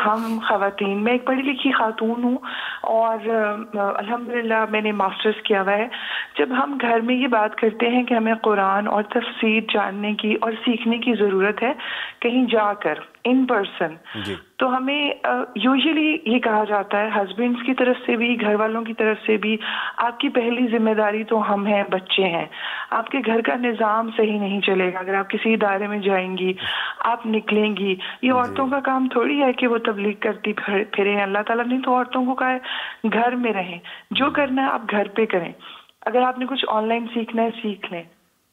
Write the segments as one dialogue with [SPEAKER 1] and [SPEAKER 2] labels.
[SPEAKER 1] हम खातन मैं एक पढ़ी लिखी खातून हूँ और अल्हम्दुलिल्लाह मैंने मास्टर्स किया हुआ है जब हम घर में ये बात करते हैं कि हमें कुरान और तफसीर जानने की और सीखने की ज़रूरत है कहीं जाकर इन पर्सन तो हमें यूजुअली ये कहा जाता है हस्बैंड्स की तरफ से भी घर वालों की तरफ से भी आपकी पहली जिम्मेदारी तो हम हैं बच्चे हैं आपके घर का निज़ाम सही नहीं चलेगा अगर आप किसी इदारे में जाएंगी आप निकलेंगी ये औरतों का काम थोड़ी है कि वो तबलीग करती फिरें अल्लाह ताला ने तो औरतों को कहा है घर में रहें जो करना है आप घर पे करें अगर आपने कुछ ऑनलाइन सीखना है सीख लें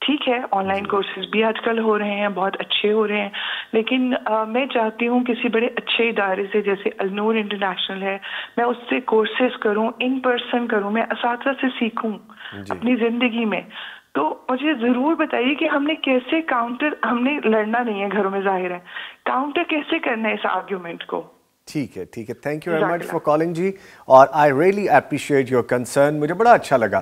[SPEAKER 1] ठीक है ऑनलाइन कोर्सेज भी आजकल हो रहे हैं बहुत अच्छे हो रहे हैं लेकिन आ, मैं चाहती हूँ किसी बड़े अच्छे इदारे से जैसे अलनूर इंटरनेशनल है मैं उससे कोर्सेज करूँ इन पर्सन करूँ मैं इस से सीखूँ अपनी ज़िंदगी में तो मुझे ज़रूर बताइए कि हमने कैसे काउंटर हमने लड़ना नहीं है घरों में जाहिर है काउंटर कैसे करना है इस आर्ग्यूमेंट को
[SPEAKER 2] ठीक है ठीक है thank you very much for calling जी और I really appreciate your concern मुझे बड़ा अच्छा लगा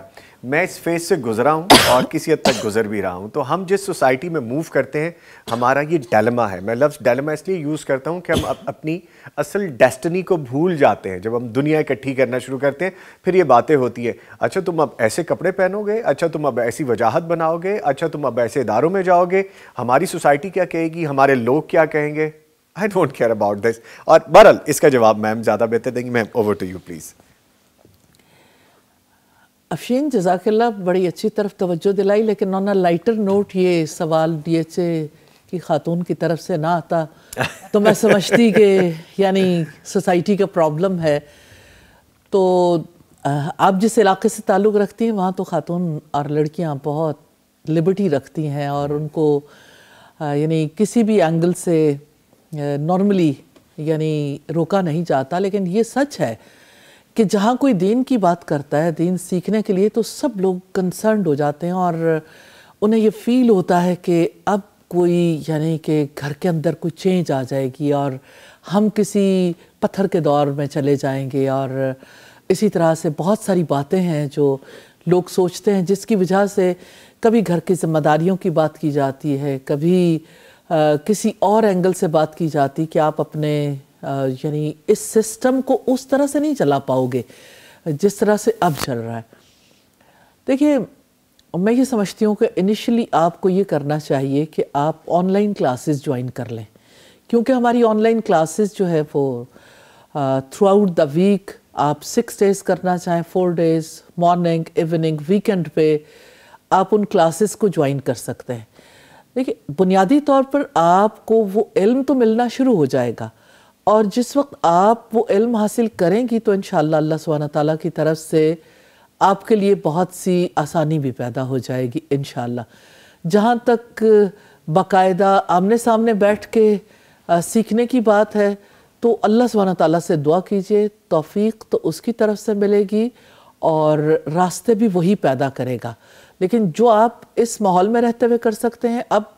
[SPEAKER 2] मैं इस फेज से गुजरा हूँ और किसी हद तक गुजर भी रहा हूँ तो हम जिस सोसाइटी में मूव करते हैं हमारा ये डेलमा है मैं लफ्ज़ डेलमा इसलिए यूज़ करता हूँ कि हम अप, अपनी असल डेस्टनी को भूल जाते हैं जब हम दुनिया इकट्ठी करना शुरू करते हैं फिर ये बातें होती है अच्छा तुम अब ऐसे कपड़े पहनोगे अच्छा तुम अब ऐसी वजाहत बनाओगे अच्छा तुम अब ऐसे इदारों में जाओगे हमारी सोसाइटी क्या कहेगी हमारे लोग क्या कहेंगे I don't care about this और बहरल इसका जवाब मैम ज़्यादा बेहतर देंगी ma'am over to you please
[SPEAKER 3] Afsheen जजाकल्ला बड़ी अच्छी तरफ तवज्जो दिलाई लेकिन ऑन अ लाइटर नोट ये सवाल डी एच ए की खातून की तरफ से ना आता तो मैं समझती कि यानी सोसाइटी का प्रॉब्लम है तो आप जिस इलाके से ताल्लुक़ रखती हैं वहाँ तो खातून और लड़कियाँ बहुत लिबर्टी रखती हैं और उनको यानी किसी भी एंगल से नॉर्मली यानी रोका नहीं जाता लेकिन ये सच है कि जहाँ कोई दीन की बात करता है दीन सीखने के लिए तो सब लोग कंसर्न हो जाते हैं और उन्हें ये फील होता है कि अब कोई यानी कि घर के अंदर कोई चेंज आ जाएगी और हम किसी पत्थर के दौर में चले जाएंगे और इसी तरह से बहुत सारी बातें हैं जो लोग सोचते हैं जिसकी वजह से कभी घर की जिम्मेदारियों की बात की जाती है कभी किसी और एंगल से बात की जाती कि आप अपने यानी इस सिस्टम को उस तरह से नहीं चला पाओगे जिस तरह से अब चल रहा है देखिए मैं ये समझती हूँ कि इनिशियली आपको ये करना चाहिए कि आप ऑनलाइन क्लासेस ज्वाइन कर लें क्योंकि हमारी ऑनलाइन क्लासेस जो है वो थ्रू आउट द वीक आप सिक्स डेज करना चाहें four days morning evening weekend पे आप उन क्लासेस को ज्वाइन कर सकते हैं देखिए बुनियादी तौर पर आपको वो इल्म तो मिलना शुरू हो जाएगा और जिस वक्त आप वो इल्म हासिल करेंगी तो इन अल्लाह सुबहाना ताली की तरफ से आपके लिए बहुत सी आसानी भी पैदा हो जाएगी इन शहाँ तक बाकायदा आमने सामने बैठ के आ, सीखने की बात है तो अल्लाह सुबहाना ताली से दुआ कीजिए तोफ़ी तो उसकी तरफ से मिलेगी और रास्ते भी वही पैदा करेगा लेकिन जो आप इस माहौल में रहते हुए कर सकते हैं अब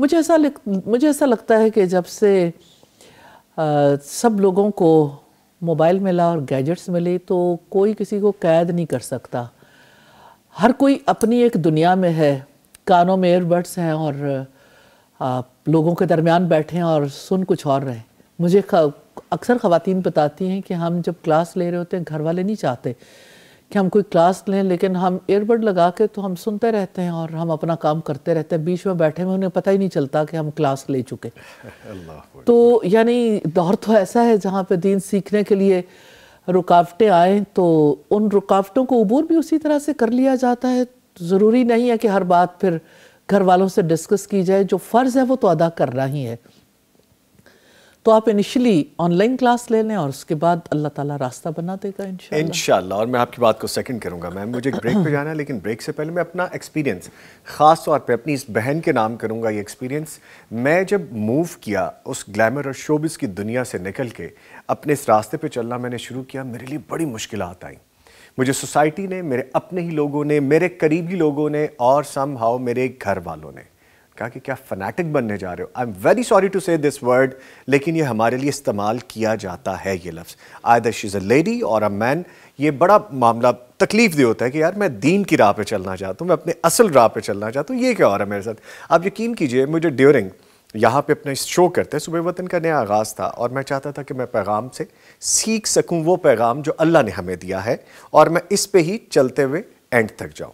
[SPEAKER 3] मुझे ऐसा मुझे ऐसा लगता है कि जब से आ, सब लोगों को मोबाइल मिला और गैजेट्स मिले तो कोई किसी को कैद नहीं कर सकता हर कोई अपनी एक दुनिया में है कानों में एयरबड्स हैं और आप लोगों के दरमियान बैठे हैं और सुन कुछ और रहे मुझे अक्सर ख़वातीन बताती हैं कि हम जब क्लास ले रहे होते हैं घर वाले नहीं चाहते कि हम कोई क्लास लें लेकिन हम ईयरबड लगा के तो हम सुनते रहते हैं और हम अपना काम करते रहते हैं बीच में बैठे हुए उन्हें पता ही नहीं चलता कि हम क्लास ले चुके तो यानी दौर तो ऐसा है जहाँ पे दीन सीखने के लिए रुकावटें आए तो उन रुकावटों को अबूर भी उसी तरह से कर लिया जाता है ज़रूरी नहीं है कि हर बात फिर घर वालों से डिस्कस की जाए जो फ़र्ज़ है वो तो अदा करना ही है तो आप इनिशियली ऑनलाइन क्लास ले लें और उसके बाद अल्लाह ताला रास्ता बना देगा इनशाला
[SPEAKER 2] इंशाल्लाह और मैं आपकी बात को सेकंड करूंगा मैम मुझे ब्रेक पे जाना है लेकिन ब्रेक से पहले मैं अपना एक्सपीरियंस ख़ास तौर पे अपनी इस बहन के नाम करूंगा ये एक्सपीरियंस मैं जब मूव किया उस ग्लैमर और शोबिस की दुनिया से निकल के अपने इस रास्ते पर चलना मैंने शुरू किया मेरे लिए बड़ी मुश्किल आई मुझे सोसाइटी ने मेरे अपने ही लोगों ने मेरे करीबी लोगों ने और सम मेरे घर वालों ने कहा कि क्या फनाटिक बनने जा रहे हो I am very sorry to say this word लेकिन ये हमारे लिए इस्तेमाल किया जाता है ये लफ्ज़ आई दश इज़ अ लेडी और अ मैन ये बड़ा मामला तकलीफ दे होता है कि यार मैं दीन की राह पे चलना चाहता हूँ मैं अपने असल राह पे चलना चाहता हूँ ये क्या हो रहा है मेरे साथ आप यकीन कीजिए मुझे ड्यूरिंग यहाँ पे अपना शो करते हैं सुबह वतन का नया आगाज़ था और मैं चाहता था कि मैं पैगाम से सीख सकूँ वो पैगाम जो अल्लाह ने हमें दिया है और मैं इस पर ही चलते हुए एंड तक जाऊँ